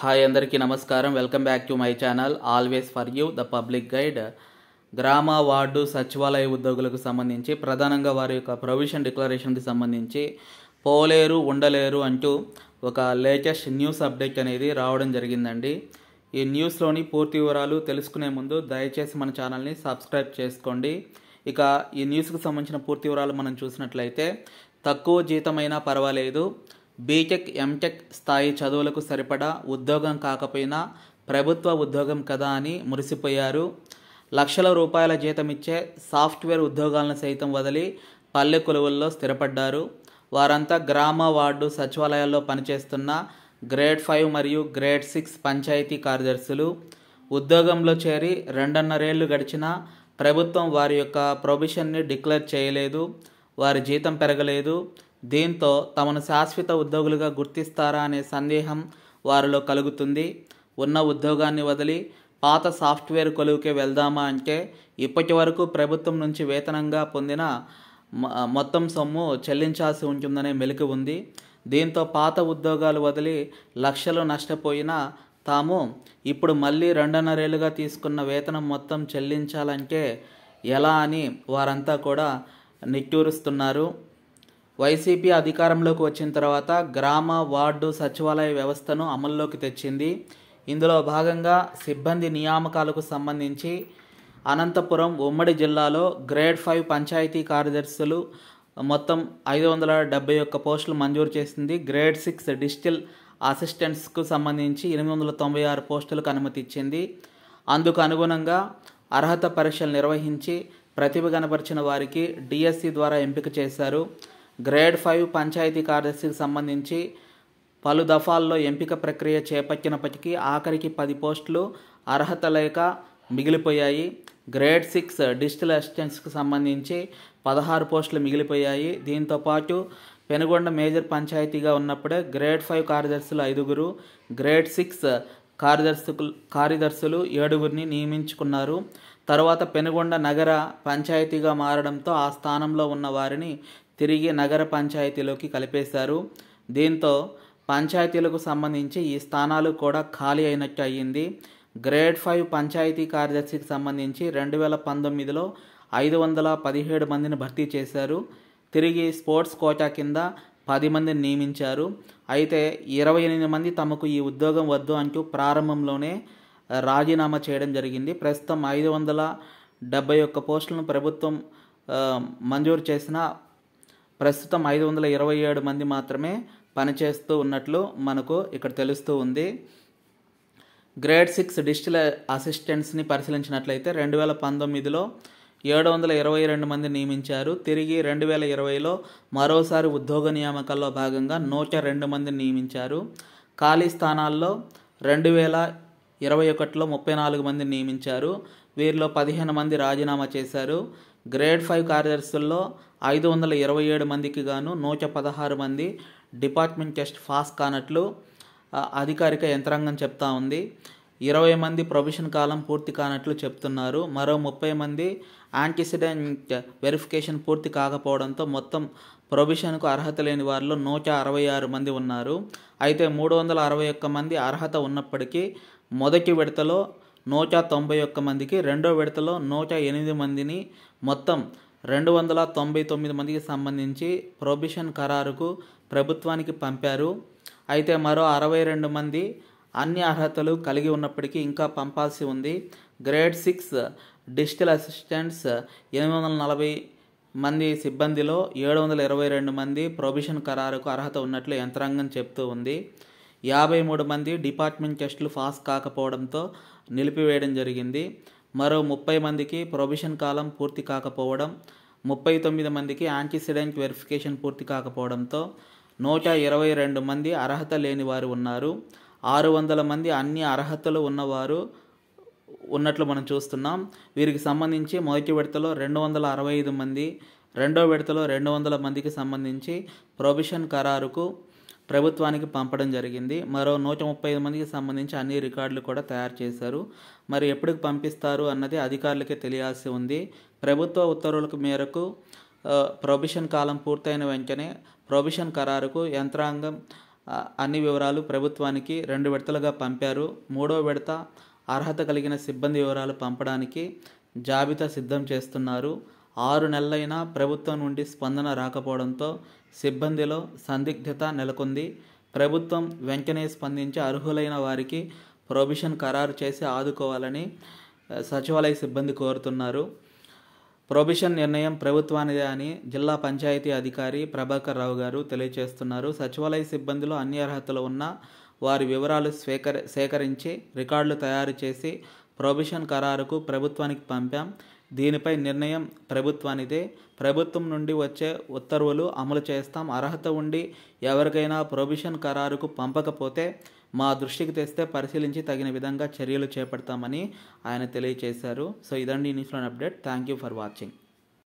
hi అందరికీ నమస్కారం welcome back to my channel always for you the public guide గ్రామ ward సచివాలయ ఉద్యోగులకు సంబంధించి ప్రధానంగా వారి యొక్క ప్రొవిషన్ డిక్లరేషన్కి సంబంధించి పోలేరు ఉండలేరు అంటూ ఒక లేటెస్ట్ న్యూస్ అప్డేట్ అనేది రావడం జరిగిందండి ఈ న్యూస్లోని పూర్తి వివరాలు తెలుసుకునే ముందు దయచేసి మన ఛానల్ని సబ్స్క్రైబ్ చేసుకోండి ఇక ఈ న్యూస్కి సంబంధించిన పూర్తి వివరాలు మనం చూసినట్లయితే తక్కువ జీతమైనా పర్వాలేదు బీటెక్ ఎంటెక్ స్థాయి చదువులకు సరిపడా ఉద్యోగం కాకపోయినా ప్రభుత్వ ఉద్యోగం కదా అని మురిసిపోయారు లక్షల రూపాయల జీతమిచ్చే సాఫ్ట్వేర్ ఉద్యోగాలను సైతం వదిలి పల్లె కొలువుల్లో స్థిరపడ్డారు వారంతా గ్రామ వార్డు సచివాలయాల్లో పనిచేస్తున్న గ్రేడ్ ఫైవ్ మరియు గ్రేడ్ సిక్స్ పంచాయతీ కార్యదర్శులు ఉద్యోగంలో చేరి రెండున్నరేళ్లు గడిచినా ప్రభుత్వం వారి యొక్క ప్రొబిషన్ని డిక్లేర్ చేయలేదు వారి జీతం పెరగలేదు దీంతో తమను శాశ్వత ఉద్యోగులుగా గుర్తిస్తారా అనే సందేహం వారిలో కలుగుతుంది ఉన్న ఉద్యోగాన్ని వదిలి పాత సాఫ్ట్వేర్ కొలువుకే వెళ్దామా అంటే ఇప్పటి వరకు ప్రభుత్వం నుంచి వేతనంగా పొందిన మొత్తం సొమ్ము చెల్లించాల్సి ఉంటుందనే మెలికి ఉంది దీంతో పాత ఉద్యోగాలు వదిలి లక్షలు నష్టపోయినా తాము ఇప్పుడు మళ్ళీ రెండున్నరేళ్ళుగా తీసుకున్న వేతనం మొత్తం చెల్లించాలంటే ఎలా అని వారంతా కూడా నిట్టూరుస్తున్నారు వైసీపీ అధికారంలోకి వచ్చిన తర్వాత గ్రామ వార్డు సచివాలయ వ్యవస్థను అమల్లోకి తెచ్చింది ఇందులో భాగంగా సిబ్బంది నియామకాలకు సంబంధించి అనంతపురం ఉమ్మడి జిల్లాలో గ్రేడ్ ఫైవ్ పంచాయతీ కార్యదర్శులు మొత్తం ఐదు వందల డెబ్బై ఒక్క పోస్టులు మంజూరు చేసింది గ్రేడ్ సిక్స్ డిజిటల్ అసిస్టెంట్స్కు సంబంధించి ఎనిమిది వందల తొంభై ఆరు పోస్టులకు అనుమతి ఇచ్చింది అందుకు అనుగుణంగా అర్హత పరీక్షలు నిర్వహించి ప్రతిభ కనపరిచిన వారికి డిఎస్సి ద్వారా ఎంపిక చేశారు గ్రేడ్ ఫైవ్ పంచాయతీ కార్యదర్శికి సంబంధించి పలు దఫాల్లో ఎంపిక ప్రక్రియ చేపట్టినప్పటికీ ఆఖరికి పది పోస్టులు అర్హత లేక మిగిలిపోయాయి గ్రేడ్ సిక్స్ డిజిటల్ అసిస్టెంట్స్కి సంబంధించి పదహారు పోస్టులు మిగిలిపోయాయి దీంతోపాటు పెనుగొండ మేజర్ పంచాయతీగా ఉన్నప్పుడే గ్రేడ్ ఫైవ్ కార్యదర్శులు ఐదుగురు గ్రేడ్ సిక్స్ కార్యదర్శకులు కార్యదర్శులు ఏడుగురిని నియమించుకున్నారు తర్వాత పెనుగొండ నగర పంచాయతీగా మారడంతో ఆ స్థానంలో ఉన్న వారిని తిరిగి నగర పంచాయతీలోకి కలిపేశారు దీంతో పంచాయతీలకు సంబంధించి ఈ స్థానాలు కూడా ఖాళీ అయినట్టు అయ్యింది గ్రేడ్ ఫైవ్ పంచాయతీ కార్యదర్శికి సంబంధించి రెండు వేల పంతొమ్మిదిలో ఐదు వందల పదిహేడు మందిని భర్తీ చేశారు తిరిగి స్పోర్ట్స్ కోటా కింద పది మందిని నియమించారు అయితే ఇరవై ఎనిమిది మంది తమకు ఈ ఉద్యోగం వద్దు అంటూ ప్రారంభంలోనే రాజీనామా చేయడం జరిగింది ప్రస్తుతం ఐదు వందల డెబ్బై ఒక్క పోస్టులను ప్రభుత్వం మంజూరు చేసిన ప్రస్తుతం ఐదు వందల ఇరవై ఏడు మంది మాత్రమే పనిచేస్తూ ఉన్నట్లు మనకు ఇక్కడ తెలుస్తూ ఉంది గ్రేడ్ సిక్స్ డిజిటల్ అసిస్టెంట్స్ని పరిశీలించినట్లయితే రెండు వేల పంతొమ్మిదిలో ఏడు వందల ఇరవై రెండు మంది నియమించారు తిరిగి రెండు వేల ఇరవైలో మరోసారి ఉద్యోగ నియామకాల్లో భాగంగా నూట రెండు మంది నియమించారు ఖాళీ స్థానాల్లో రెండు వేల ఇరవై ఒకటిలో ముప్పై నాలుగు మంది నియమించారు వీరిలో పదిహేను మంది రాజీనామా చేశారు గ్రేడ్ ఫైవ్ కార్యదర్శుల్లో ఐదు వందల ఇరవై ఏడు మందికి గాను నూట పదహారు మంది డిపార్ట్మెంట్ టెస్ట్ పాస్ కానట్లు అధికారిక యంత్రాంగం చెప్తా ఉంది ఇరవై మంది ప్రొవిషన్ కాలం పూర్తి కానట్లు చెప్తున్నారు మరో ముప్పై మంది యాంటీసిడెంట్ వెరిఫికేషన్ పూర్తి కాకపోవడంతో మొత్తం ప్రొవిషన్కు అర్హత లేని వారిలో నూట అరవై ఆరు మంది ఉన్నారు అయితే మూడు వందల అరవై ఒక్క మంది అర్హత ఉన్నప్పటికీ మొదటి విడతలో నూట తొంభై ఒక్క మందికి రెండో విడతలో నూట ఎనిమిది మందిని మొత్తం రెండు వందల తొంభై తొమ్మిది మందికి సంబంధించి ప్రొబిషన్ ఖరారుకు ప్రభుత్వానికి పంపారు అయితే మరో అరవై రెండు మంది అన్ని అర్హతలు కలిగి ఉన్నప్పటికీ ఇంకా పంపాల్సి ఉంది గ్రేడ్ సిక్స్ డిజిటల్ అసిస్టెంట్స్ ఎనిమిది వందల నలభై మంది సిబ్బందిలో ఏడు వందల ఇరవై రెండు మంది ప్రొబిషన్ ఖరారుకు అర్హత ఉన్నట్లు యంత్రాంగం చెప్తూ ఉంది యాభై మూడు మంది డిపార్ట్మెంట్ టెస్టులు పాస్ కాకపోవడంతో నిలిపివేయడం జరిగింది మరో ముప్పై మందికి ప్రొబిషన్ కాలం పూర్తి కాకపోవడం ముప్పై తొమ్మిది మందికి యాంటీసిడెంట్ వెరిఫికేషన్ పూర్తి కాకపోవడంతో నూట ఇరవై రెండు మంది అర్హత లేని వారు ఉన్నారు ఆరు వందల మంది అన్ని అర్హతలు ఉన్నవారు ఉన్నట్లు మనం చూస్తున్నాం వీరికి సంబంధించి మొదటి విడతలో రెండు వందల అరవై ఐదు మంది రెండో విడతలో రెండు వందల మందికి సంబంధించి ప్రొబిషన్ ఖరారుకు ప్రభుత్వానికి పంపడం జరిగింది మరో నూట ముప్పై ఐదు మందికి సంబంధించి అన్ని రికార్డులు కూడా తయారు చేశారు మరి ఎప్పటికి పంపిస్తారు అన్నది అధికారులకే తెలియాల్సి ఉంది ప్రభుత్వ ఉత్తర్వుల మేరకు ప్రొబిషన్ కాలం పూర్తయిన వెంటనే ప్రొబిషన్ ఖరారుకు యంత్రాంగం అన్ని వివరాలు ప్రభుత్వానికి రెండు విడతలుగా పంపారు మూడో విడత అర్హత కలిగిన సిబ్బంది వివరాలు పంపడానికి జాబితా సిద్ధం చేస్తున్నారు ఆరు నెలలైనా ప్రభుత్వం నుండి స్పందన రాకపోవడంతో సిబ్బందిలో సందిగ్ధత నెలకొంది ప్రభుత్వం వెంటనే స్పందించి అర్హులైన వారికి ప్రొబిషన్ ఖరారు చేసి ఆదుకోవాలని సచివాలయ సిబ్బంది కోరుతున్నారు ప్రొబిషన్ నిర్ణయం ప్రభుత్వానిదే అని జిల్లా పంచాయతీ అధికారి ప్రభాకర్ రావు గారు తెలియజేస్తున్నారు సచివాలయ సిబ్బందిలో అన్ని అర్హతలు ఉన్న వారి వివరాలు స్వీకరి సేకరించి రికార్డులు తయారు చేసి ప్రొబిషన్ ఖరారుకు ప్రభుత్వానికి పంపాం దీనిపై నిర్ణయం ప్రభుత్వానిదే ప్రభుత్వం నుండి వచ్చే ఉత్తర్వులు అమలు చేస్తాం అర్హత ఉండి ఎవరికైనా ప్రొబిషన్ ఖరారుకు పంపకపోతే మా దృష్టికి తెస్తే పరిశీలించి తగిన విధంగా చర్యలు చేపడతామని ఆయన తెలియజేశారు సో ఇదండి న్యూస్లోని update thank you for watching